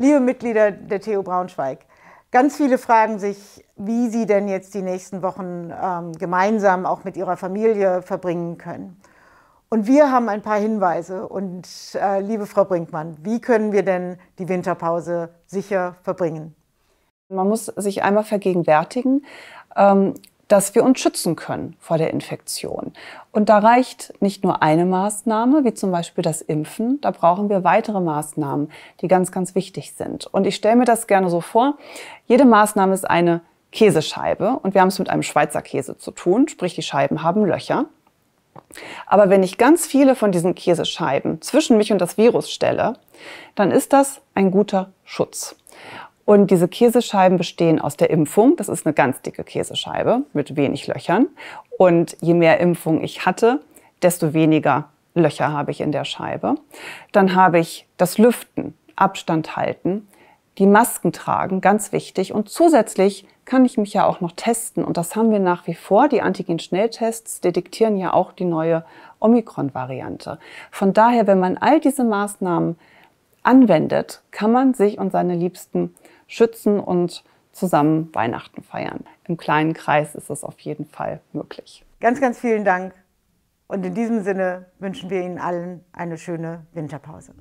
Liebe Mitglieder der TU Braunschweig, ganz viele fragen sich, wie Sie denn jetzt die nächsten Wochen ähm, gemeinsam auch mit Ihrer Familie verbringen können. Und wir haben ein paar Hinweise. Und äh, liebe Frau Brinkmann, wie können wir denn die Winterpause sicher verbringen? Man muss sich einmal vergegenwärtigen, ähm, dass wir uns schützen können vor der Infektion. Und da reicht nicht nur eine Maßnahme, wie zum Beispiel das Impfen, da brauchen wir weitere Maßnahmen, die ganz, ganz wichtig sind. Und ich stelle mir das gerne so vor, jede Maßnahme ist eine Käsescheibe und wir haben es mit einem Schweizer Käse zu tun, sprich die Scheiben haben Löcher. Aber wenn ich ganz viele von diesen Käsescheiben zwischen mich und das Virus stelle, dann ist das ein guter Schutz. Und diese Käsescheiben bestehen aus der Impfung. Das ist eine ganz dicke Käsescheibe mit wenig Löchern. Und je mehr Impfung ich hatte, desto weniger Löcher habe ich in der Scheibe. Dann habe ich das Lüften, Abstand halten, die Masken tragen, ganz wichtig. Und zusätzlich kann ich mich ja auch noch testen. Und das haben wir nach wie vor. Die Antigen-Schnelltests detektieren ja auch die neue Omikron-Variante. Von daher, wenn man all diese Maßnahmen anwendet, kann man sich und seine Liebsten schützen und zusammen Weihnachten feiern. Im kleinen Kreis ist es auf jeden Fall möglich. Ganz, ganz vielen Dank. Und in diesem Sinne wünschen wir Ihnen allen eine schöne Winterpause.